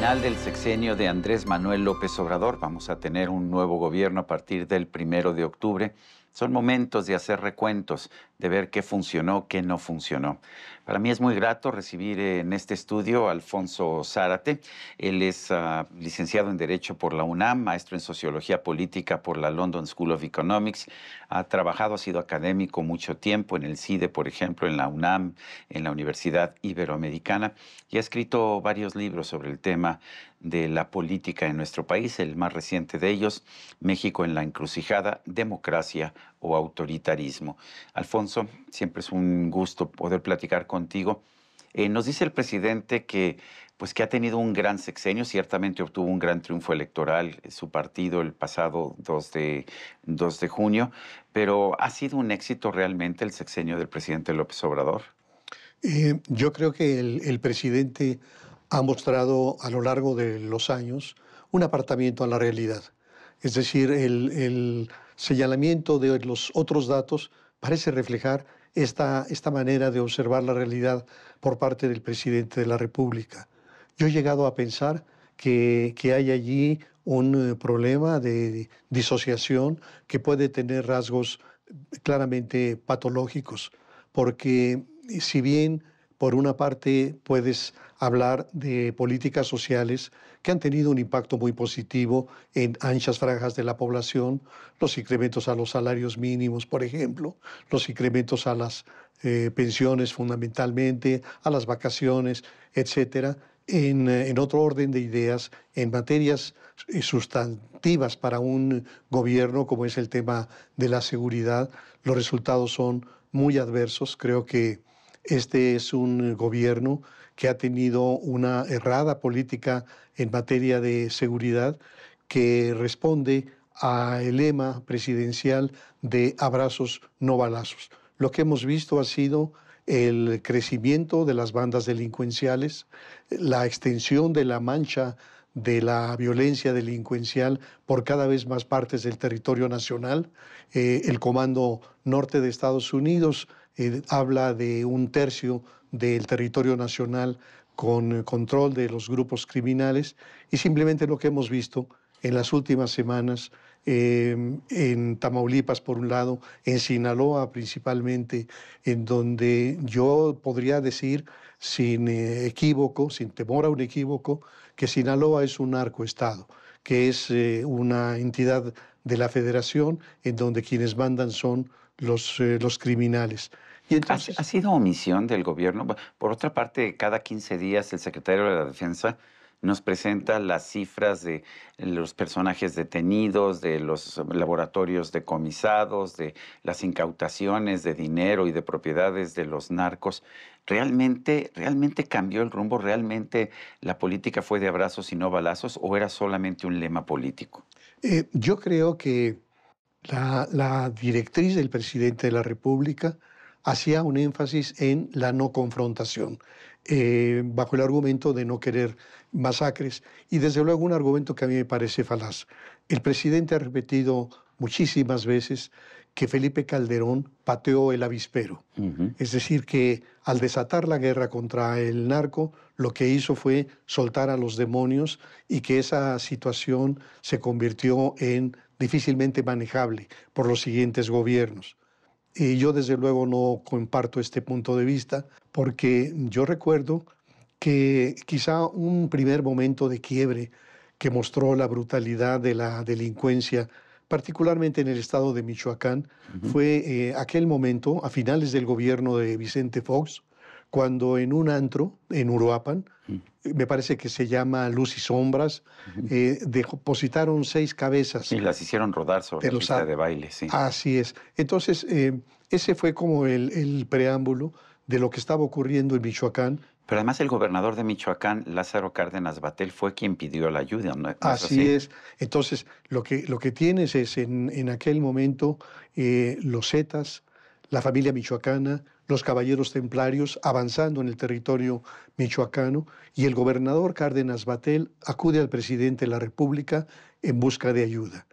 final del sexenio de Andrés Manuel López Obrador. Vamos a tener un nuevo gobierno a partir del primero de octubre. Son momentos de hacer recuentos, de ver qué funcionó, qué no funcionó. Para mí es muy grato recibir en este estudio a Alfonso Zárate. Él es ah, licenciado en Derecho por la UNAM, maestro en Sociología Política por la London School of Economics. Ha trabajado, ha sido académico mucho tiempo en el CIDE, por ejemplo, en la UNAM, en la Universidad Iberoamericana, y ha escrito varios libros sobre el tema de la política en nuestro país. El más reciente de ellos, México en la encrucijada, Democracia o autoritarismo. Alfonso, siempre es un gusto poder platicar contigo. Eh, nos dice el presidente que, pues, que ha tenido un gran sexenio, ciertamente obtuvo un gran triunfo electoral eh, su partido el pasado 2 de, 2 de junio, pero ¿ha sido un éxito realmente el sexenio del presidente López Obrador? Eh, yo creo que el, presidente ha mostrado a lo largo de los años un apartamiento a la realidad. Es decir, el señalamiento de los otros datos parece reflejar esta, esta manera de observar la realidad por parte del presidente de la República. Yo he llegado a pensar que, que hay allí un eh, problema de disociación que puede tener rasgos eh, claramente patológicos, porque si bien por una parte, puedes hablar de políticas sociales que han tenido un impacto muy positivo en anchas franjas de la población, los incrementos a los salarios mínimos, por ejemplo, los incrementos a las eh, pensiones fundamentalmente, a las vacaciones, etcétera, en, eh, en, otro orden de ideas, en materias eh, sustantivas para un gobierno, como es el tema de la seguridad, los resultados son muy adversos. Creo que este es un gobierno que ha tenido una errada política en materia de seguridad que responde al lema presidencial de abrazos no balazos. Lo que hemos visto ha sido el crecimiento de las bandas delincuenciales, la extensión de la mancha de la violencia delincuencial por cada vez más partes del territorio nacional. Eh, el Comando Norte de Estados Unidos eh, habla de un tercio del territorio nacional con eh, control de los grupos criminales y simplemente lo que hemos visto en las últimas semanas em, en Tamaulipas por un lado, en Sinaloa principalmente, en donde yo podría decir sin eh, equívoco, sin temor a un equívoco, que Sinaloa es un narcoestado, que es una entidad de la federación en donde quienes mandan son eh, los, criminales. entonces... ¿Ha, sido omisión del gobierno? Por otra parte, cada 15 días el secretario de la Defensa nos presenta las cifras de los personajes detenidos, de los laboratorios decomisados, de las incautaciones de dinero y de propiedades de los narcos. ¿Realmente, realmente cambió el rumbo? ¿Realmente la política fue de abrazos y no balazos o era solamente un lema político? Eh, yo creo que la, directriz del presidente de la República hacía un énfasis en la no confrontación, eh, bajo el argumento de no querer masacres, y desde luego un argumento que a mí me parece falaz. El presidente ha repetido muchísimas veces que Felipe Calderón pateó el avispero. Es decir, que al desatar la guerra contra el narco, lo que hizo fue soltar a los demonios y que esa situación se convirtió en difícilmente manejable por los siguientes gobiernos. Y yo desde luego no comparto este punto de vista porque yo recuerdo que quizá un primer momento de quiebre que mostró la brutalidad de la delincuencia particularmente en el estado de Michoacán, fue eh, aquel momento, a finales del gobierno de Vicente Fox, cuando en un antro, en Uruapan, me parece que se llama Luz y Sombras, eh, depositaron seis cabezas. Y las hicieron rodar sobre la pista de baile, sí. Así es. Entonces, eh, ese fue como el preámbulo de lo que estaba ocurriendo en Michoacán. Pero además el gobernador de Michoacán, Lázaro Cárdenas Batel, fue quien pidió la ayuda. así, es. Entonces, lo que, lo que tienes es en, en aquel momento eh, los Zetas, la familia michoacana, los caballeros templarios avanzando en el territorio michoacano y el gobernador Cárdenas Batel acude al presidente de la República en busca de ayuda.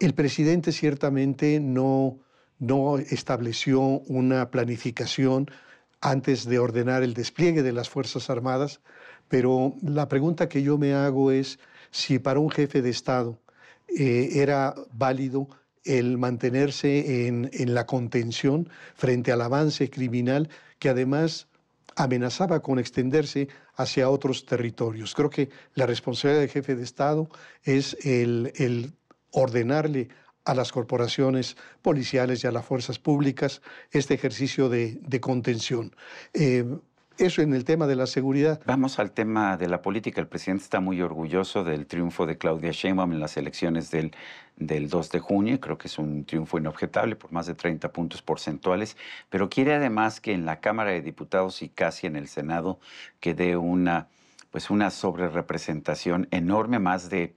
El presidente ciertamente no, no estableció una planificación antes de ordenar el despliegue de las Fuerzas Armadas, pero la pregunta que yo me hago es si para un jefe de Estado eh, era válido el mantenerse en, la contención frente al avance criminal que además amenazaba con extenderse hacia otros territorios. Creo que la responsabilidad del jefe de Estado es el, el ordenarle a las corporaciones policiales y a las fuerzas públicas este ejercicio de, contención. Eh, eso en el tema de la seguridad. Vamos al tema de la política. El presidente está muy orgulloso del triunfo de Claudia Sheinbaum en las elecciones del, del 2 de junio. creo que es un triunfo inobjetable por más de 30 puntos porcentuales. Pero quiere además que en la Cámara de Diputados y casi en el Senado quede una, pues una sobrerepresentación enorme, más de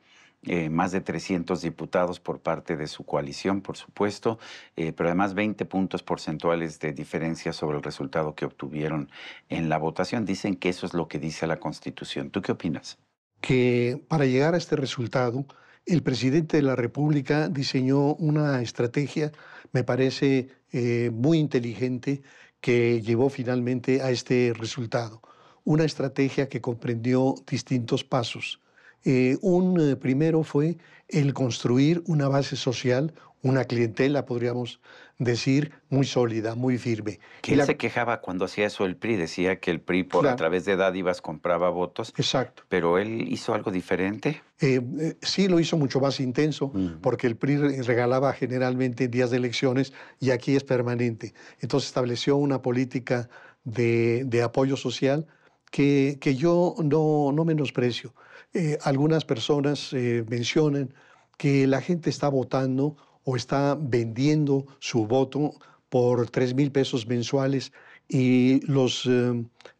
eh, más de 300 diputados por parte de su coalición, por supuesto, eh, pero además 20 puntos porcentuales de diferencia sobre el resultado que obtuvieron en la votación. Dicen que eso es lo que dice la Constitución. ¿Tú qué opinas? Que para llegar a este resultado, el presidente de la República diseñó una estrategia, me parece eh, muy inteligente, que llevó finalmente a este resultado. Una estrategia que comprendió distintos pasos. Eh, un eh, primero fue el construir una base social, una clientela, podríamos decir, muy sólida, muy firme. ¿Quién se quejaba cuando hacía eso el PRI? Decía que el PRI por a través de dádivas compraba votos. Exacto. Pero él hizo algo diferente. Eh, sí, lo hizo mucho más intenso, mm. porque el PRI regalaba generalmente días de elecciones y aquí es permanente. Entonces estableció una política de, apoyo social que, yo no menosprecio. Eh, algunas personas eh, mencionan que la gente está votando o está vendiendo su voto por 3 mil pesos mensuales y los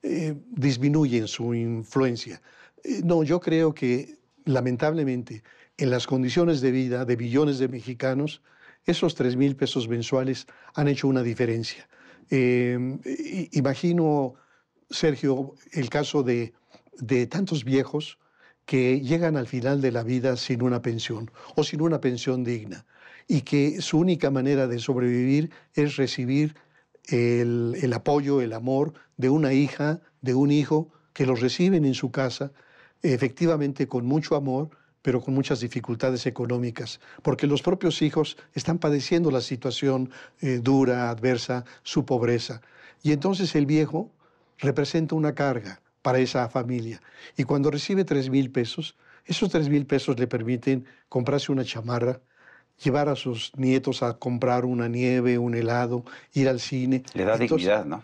eh, disminuyen su influencia. no, yo creo que lamentablemente en las condiciones de vida de billones de mexicanos, esos 3 mil pesos mensuales han hecho una diferencia. Em, imagino, Sergio, el caso de tantos viejos que llegan al final de la vida sin una pensión o sin una pensión digna y que su única manera de sobrevivir es recibir el, apoyo, el amor de una hija, de un hijo que los reciben en su casa, efectivamente con mucho amor, pero con muchas dificultades económicas, porque los propios hijos están padeciendo la situación eh, dura, adversa, su pobreza. Y entonces el viejo representa una carga, para esa familia. Y cuando recibe tres mil pesos, esos tres mil pesos le permiten comprarse una chamarra, llevar a sus nietos a comprar una nieve, un helado, ir al cine. Le da dignidad, ¿no?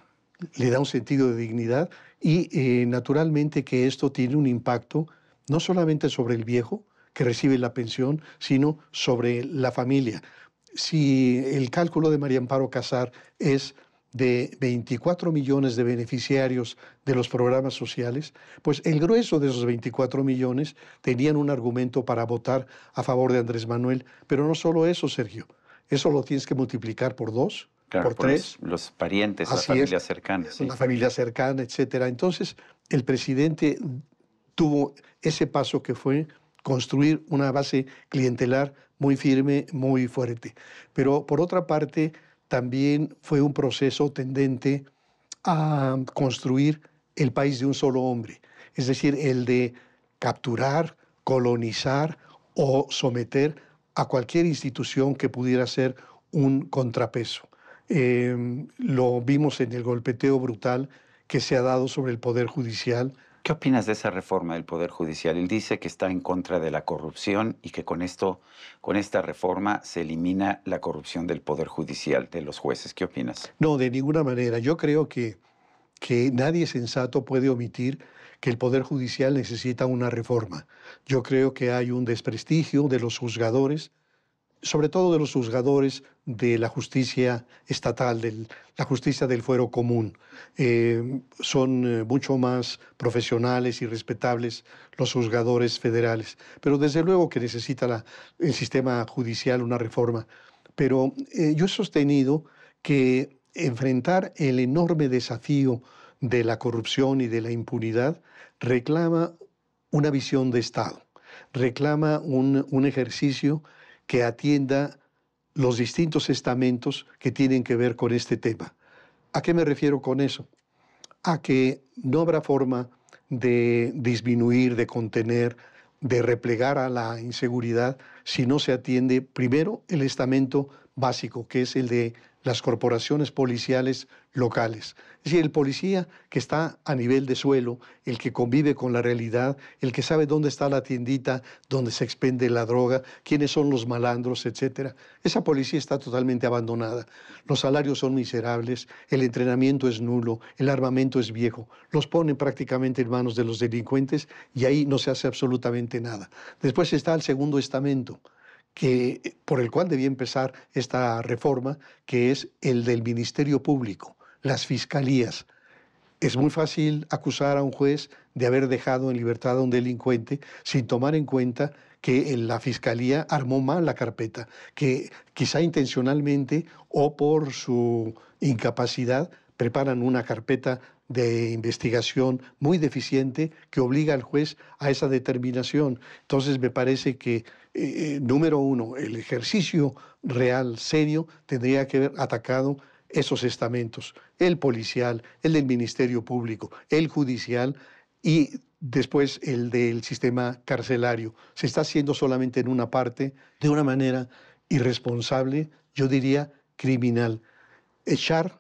Le da un sentido de dignidad y eh, naturalmente que esto tiene un impacto no solamente sobre el viejo que recibe la pensión, sino sobre la familia. Si el cálculo de María Amparo Casar es de 24 millones de beneficiarios de los programas sociales, pues el grueso de esos 24 millones tenían un argumento para votar a favor de Andrés Manuel. Pero no solo eso, Sergio, eso lo tienes que multiplicar por dos, por tres. Los parientes, las la familia cercana. Sí. La familia cercana, etcétera. Entonces, el presidente tuvo ese paso que fue construir una base clientelar muy firme, muy fuerte. Pero por otra parte, también fue un proceso tendente a construir el país de un solo hombre, es decir, el de capturar, colonizar o someter a cualquier institución que pudiera ser un contrapeso. Em, lo vimos en el golpeteo brutal que se ha dado sobre el Poder Judicial, ¿Qué opinas de esa reforma del Poder Judicial? Él dice que está en contra de la corrupción y que con esto, con esta reforma, se elimina la corrupción del Poder Judicial, de los jueces. ¿Qué opinas? No, de ninguna manera. Yo creo que, que nadie sensato puede omitir que el Poder Judicial necesita una reforma. Yo creo que hay un desprestigio de los juzgadores sobre todo de los juzgadores de la justicia estatal, de la justicia del fuero común. Eh, son eh, mucho más profesionales y respetables los juzgadores federales, pero desde luego que necesita el sistema judicial una reforma. Pero eh, yo he sostenido que enfrentar el enorme desafío de la corrupción y de la impunidad reclama una visión de Estado, reclama un ejercicio que atienda los distintos estamentos que tienen que ver con este tema. ¿A qué me refiero con eso? A que no habrá forma de disminuir, de contener, de replegar a la inseguridad si no se atiende primero el estamento básico, que es el de las corporaciones policiales locales. Es decir, el policía que está a nivel de suelo, el que convive con la realidad, el que sabe dónde está la tiendita, dónde se expende la droga, quiénes son los malandros, etc. Esa policía está totalmente abandonada. Los salarios son miserables, el entrenamiento es nulo, el armamento es viejo. Los ponen prácticamente en manos de los delincuentes y ahí no se hace absolutamente nada. Después está el segundo estamento eh, por el cual debía empezar esta reforma, que es el del Ministerio Público, las fiscalías. Es muy fácil acusar a un juez de haber dejado en libertad a un delincuente sin tomar en cuenta que la fiscalía armó mal la carpeta, que quizá intencionalmente o por su incapacidad preparan una carpeta de investigación muy deficiente que obliga al juez a esa determinación. Entonces me parece que, eh, eh, número uno, el ejercicio real, serio, tendría que haber atacado esos estamentos, el policial, el del Ministerio Público, el judicial y después el del sistema carcelario. Se está haciendo solamente en una parte, de una manera irresponsable, yo diría criminal. Echar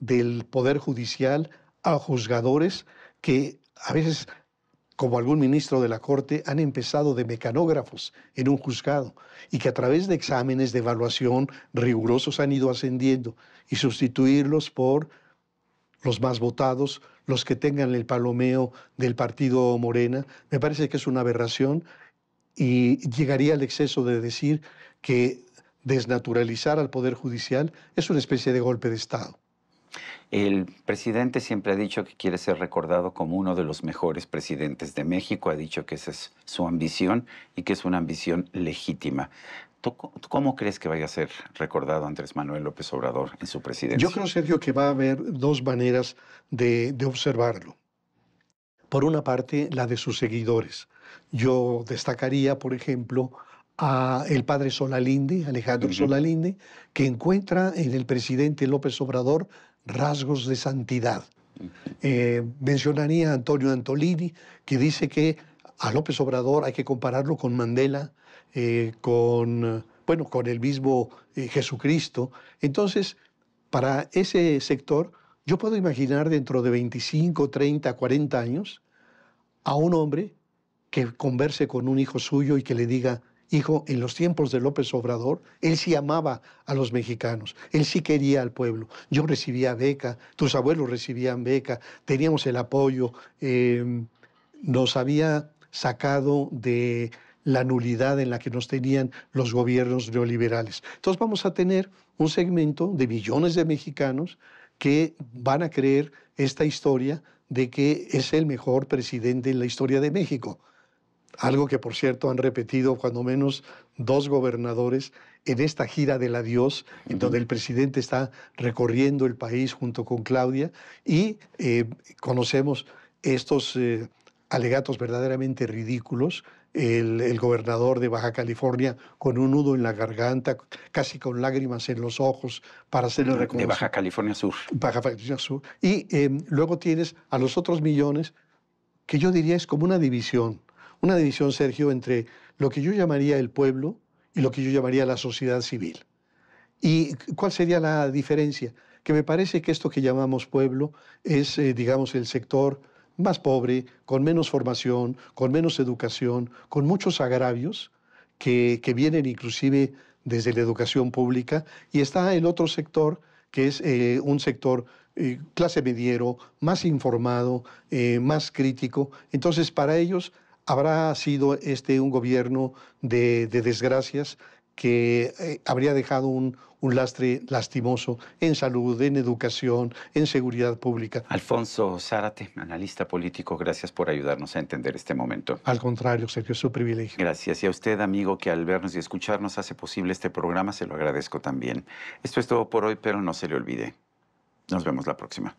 del Poder Judicial a juzgadores que a veces, como algún ministro de la Corte, han empezado de mecanógrafos en un juzgado y que a través de exámenes de evaluación rigurosos han ido ascendiendo y sustituirlos por los más votados, los que tengan el palomeo del partido Morena, me parece que es una aberración y llegaría al exceso de decir que desnaturalizar al Poder Judicial es una especie de golpe de Estado. El presidente siempre ha dicho que quiere ser recordado como uno de los mejores presidentes de México, ha dicho que esa es su ambición y que es una ambición legítima. cómo crees que vaya a ser recordado Andrés Manuel López Obrador en su presidencia? Yo creo, Sergio, que va a haber dos maneras de, observarlo. Por una parte, la de sus seguidores. Yo destacaría, por ejemplo, a el padre Solalinde, Alejandro Solalinde, que encuentra en el presidente López Obrador rasgos de santidad. Eh, mencionaría a Antonio Antolini, que dice que a López Obrador hay que compararlo con Mandela, eh, con, bueno, con el mismo eh, Jesucristo. Entonces, para ese sector, yo puedo imaginar dentro de 25, 30, 40 años a un hombre que converse con un hijo suyo y que le diga, dijo en los tiempos de López Obrador, él sí amaba a los mexicanos, él sí quería al pueblo. Yo recibía beca, tus abuelos recibían beca, teníamos el apoyo, em, nos había sacado de la nulidad en la que nos tenían los gobiernos neoliberales. Entonces vamos a tener un segmento de millones de mexicanos que van a creer esta historia de que es el mejor presidente en la historia de México algo que por cierto han repetido cuando menos dos gobernadores en esta gira del adiós, dios en donde el presidente está recorriendo el país junto con Claudia y eh, conocemos estos eh, alegatos verdaderamente ridículos. El, gobernador de Baja California con un nudo en la garganta, casi con lágrimas en los ojos para el reconocimiento De Baja California Sur. Baja California Sur. Y em, luego tienes a los otros millones, que yo diría es como una división una división, Sergio, entre lo que yo llamaría el pueblo y lo que yo llamaría la sociedad civil. ¿Y cuál sería la diferencia? Que me parece que esto que llamamos pueblo es, eh, digamos, el sector más pobre, con menos formación, con menos educación, con muchos agravios que, vienen inclusive desde la educación pública, y está el otro sector que es eh, un sector eh, clase mediero, más informado, más crítico. Entonces, para ellos habrá sido este un gobierno de, desgracias que eh, habría dejado un, lastre lastimoso en salud, en educación, en seguridad pública. Alfonso Zárate, analista político, gracias por ayudarnos a entender este momento. Al contrario, Sergio, es su privilegio. Gracias. Y a usted, amigo, que al vernos y escucharnos hace posible este programa, se lo agradezco también. Esto es todo por hoy, pero no se le olvide. Nos vemos la próxima.